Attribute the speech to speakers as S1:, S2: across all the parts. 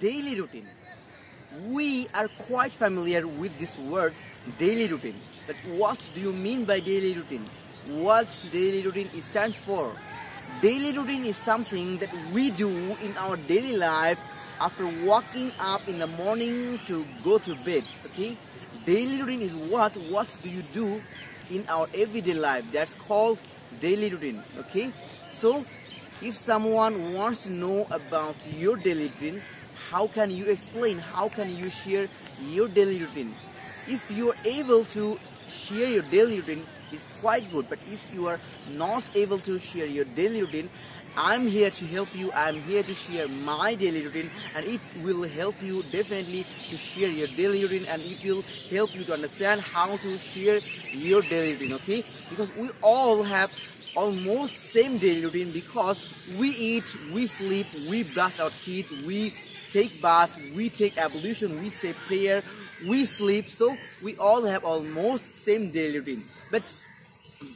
S1: daily routine. We are quite familiar with this word daily routine. But what do you mean by daily routine? What daily routine stands for? Daily routine is something that we do in our daily life after waking up in the morning to go to bed. Okay? Daily routine is what? What do you do in our everyday life? That's called daily routine. Okay? So if someone wants to know about your daily routine, how can you explain how can you share your daily routine if you are able to share your daily routine it's quite good but if you are not able to share your daily routine I'm here to help you I'm here to share my daily routine and it will help you definitely to share your daily routine and it will help you to understand how to share your daily routine okay because we all have almost same daily routine because we eat, we sleep, we brush our teeth, we take bath, we take ablution, we say prayer, we sleep. So we all have almost same daily routine. But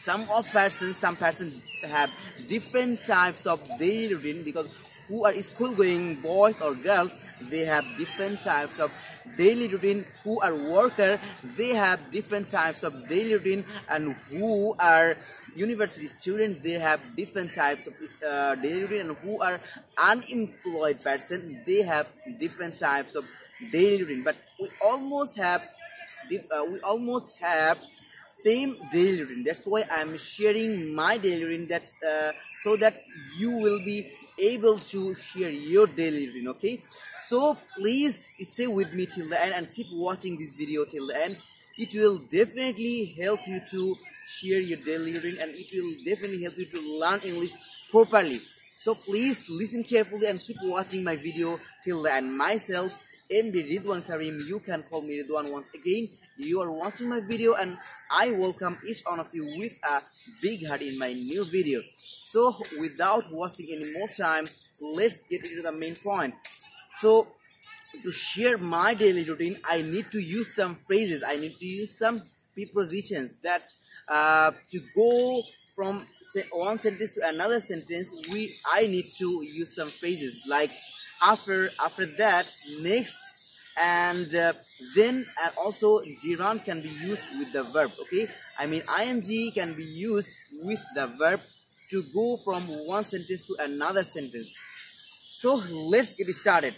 S1: some of persons, some persons have different types of daily routine because who are school going boys or girls, they have different types of daily routine who are worker they have different types of daily routine and who are university student they have different types of uh, daily routine and who are unemployed person they have different types of daily routine but we almost have uh, we almost have same daily routine that's why i'm sharing my daily routine that uh, so that you will be able to share your daily routine okay so please stay with me till the end and keep watching this video till the end. It will definitely help you to share your daily routine and it will definitely help you to learn English properly. So please listen carefully and keep watching my video till the end. Myself, MD Ridwan Karim, you can call me Ridwan once again. You are watching my video and I welcome each one of you with a big heart in my new video. So without wasting any more time, let's get into the main point. So to share my daily routine, I need to use some phrases. I need to use some prepositions that uh, to go from one sentence to another sentence. We I need to use some phrases like after, after that, next, and uh, then and also gerund can be used with the verb okay i mean ing can be used with the verb to go from one sentence to another sentence so let's get started.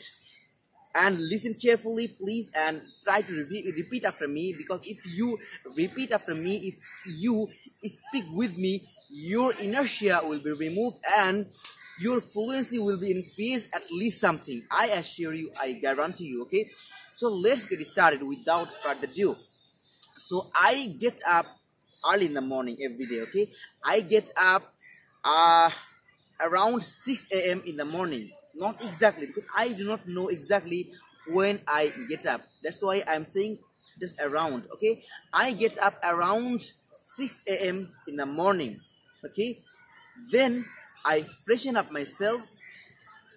S1: And listen carefully, please, and try to repeat, repeat after me because if you repeat after me, if you speak with me, your inertia will be removed and your fluency will be increased at least something. I assure you, I guarantee you, okay? So let's get started without further ado. So I get up early in the morning every day, okay? I get up uh, around 6 a.m. in the morning. Not exactly, because I do not know exactly when I get up. That's why I'm saying just around, okay? I get up around 6 a.m. in the morning, okay? Then I freshen up myself.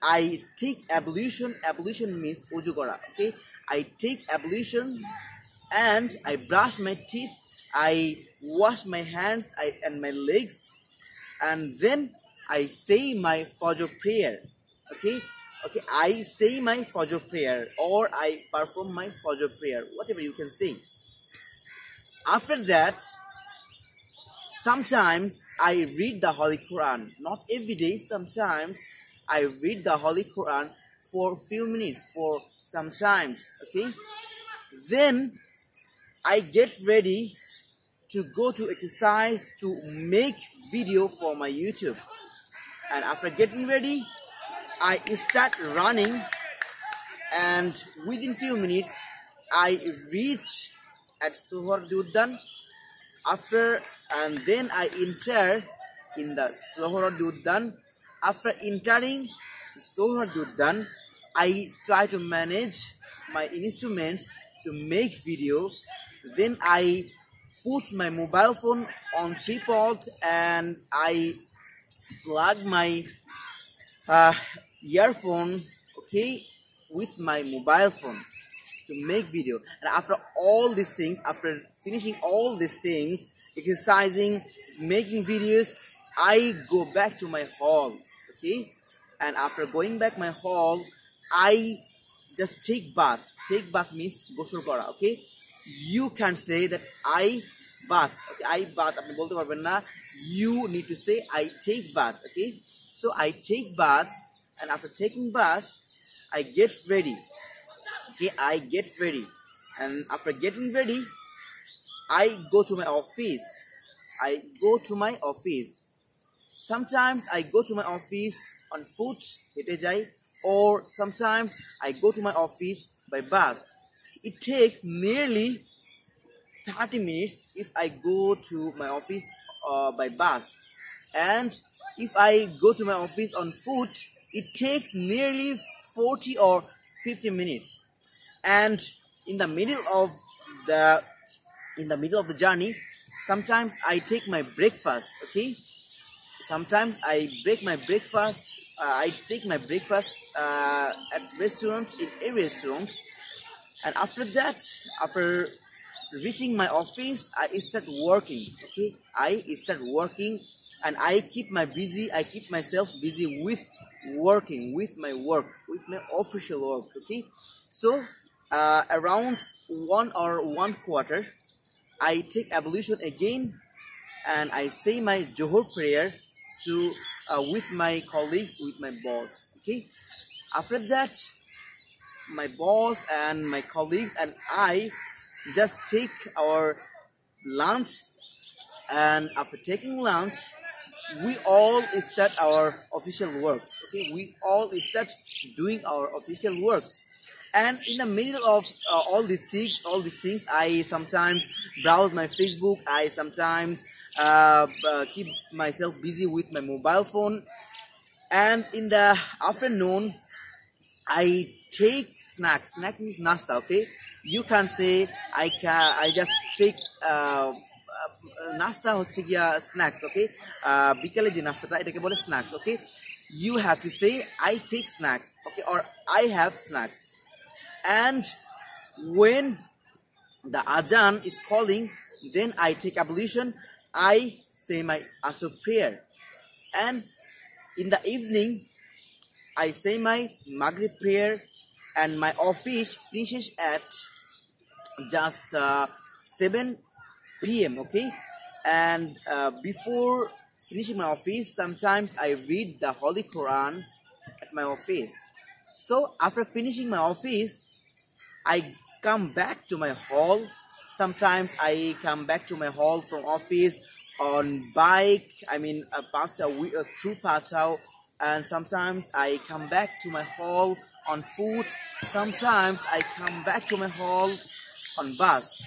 S1: I take ablution. Ablution means ujugora, okay? I take ablution and I brush my teeth. I wash my hands I, and my legs. And then I say my Fajr prayer okay okay i say my fajr prayer or i perform my fajr prayer whatever you can say after that sometimes i read the holy quran not every day sometimes i read the holy quran for few minutes for sometimes okay then i get ready to go to exercise to make video for my youtube and after getting ready I start running and within few minutes I reach at Suhar Uddan after and then I enter in the Suhar Uddan after entering Suhar Uddan I try to manage my instruments to make video then I put my mobile phone on tripod and I plug my uh, earphone okay with my mobile phone to make video and after all these things after finishing all these things exercising making videos i go back to my hall okay and after going back my hall i just take bath take bath means গোসল করা okay you can say that i bath okay i bath আপনি বলতে পারবেন না you need to say i take bath okay so i take bath and after taking bath, I get ready. Okay, I get ready. And after getting ready, I go to my office. I go to my office. Sometimes I go to my office on foot, or sometimes I go to my office by bus. It takes nearly 30 minutes if I go to my office uh, by bus. And if I go to my office on foot, it takes nearly 40 or 50 minutes. And in the middle of the in the middle of the journey, sometimes I take my breakfast, okay? Sometimes I break my breakfast. Uh, I take my breakfast uh, at restaurant in a restaurant, and after that, after reaching my office, I start working. Okay, I start working, and I keep my busy. I keep myself busy with working with my work with my official work okay so uh, around one or one quarter i take ablution again and i say my johor prayer to uh, with my colleagues with my boss okay after that my boss and my colleagues and i just take our lunch and after taking lunch we all start our official work. Okay, we all start doing our official work, And in the middle of uh, all these things, all these things, I sometimes browse my Facebook. I sometimes uh, uh, keep myself busy with my mobile phone. And in the afternoon, I take snacks. Snack means nasta. Okay, you can say I can. I just take uh, নাস্তা হচ্ছে গিয়া snacks ওকে বিকালে যে নাস্তাটা এটাকে বলে snacks okay you have to say I take snacks okay or I have snacks and when the আজান is calling then I take ablution I say my আসো prayer and in the evening I say my মাগরিব prayer and my office finishes at just seven p.m. Okay, and uh, before finishing my office, sometimes I read the Holy Quran at my office. So after finishing my office, I come back to my hall. Sometimes I come back to my hall from office on bike. I mean, a Patao, a through Patao and sometimes I come back to my hall on foot. Sometimes I come back to my hall on bus,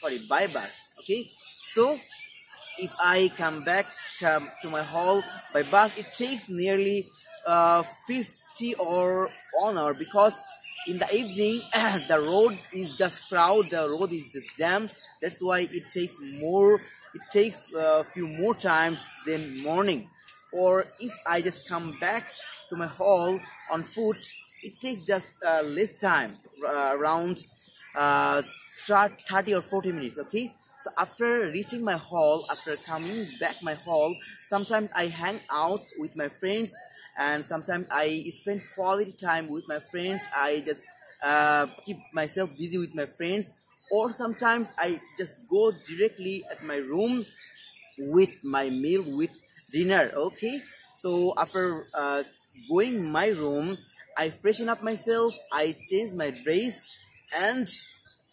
S1: sorry, by bus okay so if I come back to my hall by bus it takes nearly uh, 50 or 1 hour because in the evening the road is just crowded the road is just jammed that's why it takes more it takes a uh, few more times than morning or if I just come back to my hall on foot it takes just uh, less time uh, around uh, 30 or 40 minutes okay so after reaching my hall, after coming back my hall, sometimes I hang out with my friends and sometimes I spend quality time with my friends. I just uh, keep myself busy with my friends or sometimes I just go directly at my room with my meal, with dinner, okay? So after uh, going my room, I freshen up myself, I change my dress and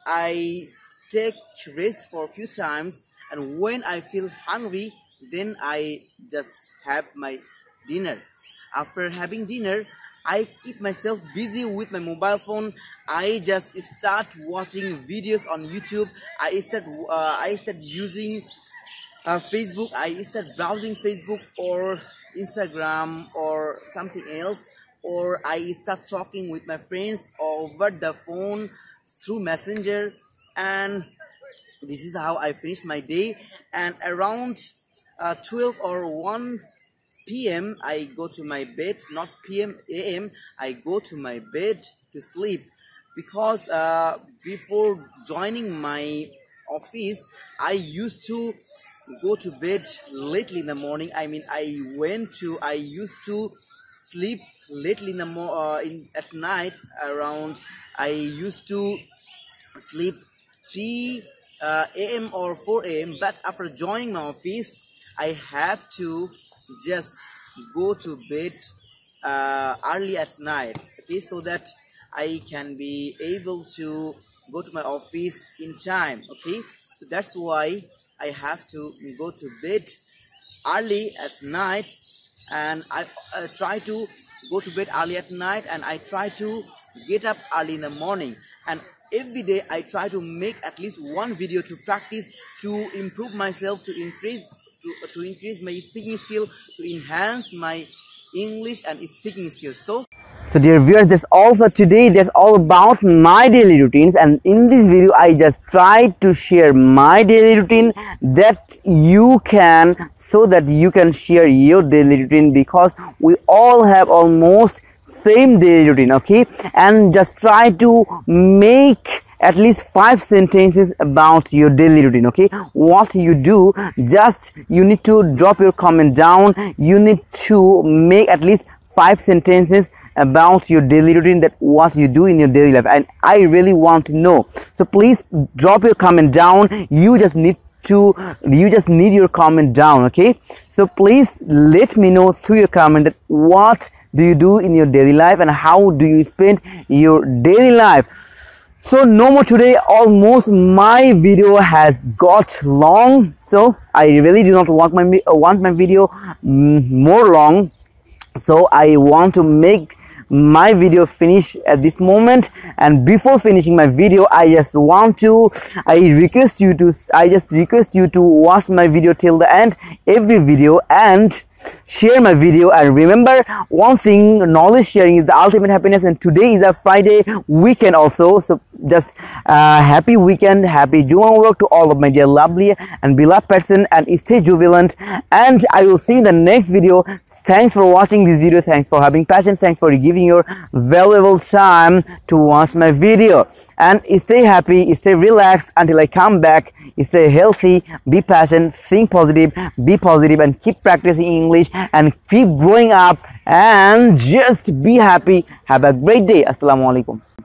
S1: I take rest for a few times and when I feel hungry then I just have my dinner. After having dinner I keep myself busy with my mobile phone. I just start watching videos on YouTube. I start uh, I start using uh, Facebook. I start browsing Facebook or Instagram or something else or I start talking with my friends over the phone through Messenger and this is how I finish my day and around uh, 12 or 1 p.m. I go to my bed not p.m. a.m. I go to my bed to sleep because uh, before joining my office I used to go to bed lately in the morning I mean I went to I used to sleep lately in the mo uh, in at night around I used to sleep 3 uh, a.m. or 4 a.m. But after joining my office, I have to just go to bed uh, early at night. Okay, so that I can be able to go to my office in time. Okay, so that's why I have to go to bed early at night, and I uh, try to go to bed early at night, and I try to get up early in the morning. And every day I try to make at least one video to practice, to improve myself, to increase to, to increase my speaking skill, to enhance my English and speaking skills. So so dear viewers, that's all for today. That's all about my daily routines and in this video I just tried to share my daily routine that you can so that you can share your daily routine because we all have almost same daily routine okay and just try to make at least five sentences about your daily routine okay what you do just you need to drop your comment down you need to make at least five sentences about your daily routine that what you do in your daily life and i really want to know so please drop your comment down you just need to you just need your comment down okay so please let me know through your comment that what do you do in your daily life and how do you spend your daily life so no more today almost my video has got long so i really do not want my want my video mm, more long so i want to make my video finish at this moment and before finishing my video i just want to i request you to i just request you to watch my video till the end every video and share my video and remember one thing knowledge sharing is the ultimate happiness and today is a friday weekend also so just uh, happy weekend happy juan work to all of my dear lovely and beloved person and stay jubilant and i will see you in the next video thanks for watching this video thanks for having passion thanks for giving your valuable time to watch my video and stay happy stay relaxed until i come back stay healthy be passionate think positive be positive and keep practicing English and keep growing up and just be happy. Have a great day. Assalamu alaikum.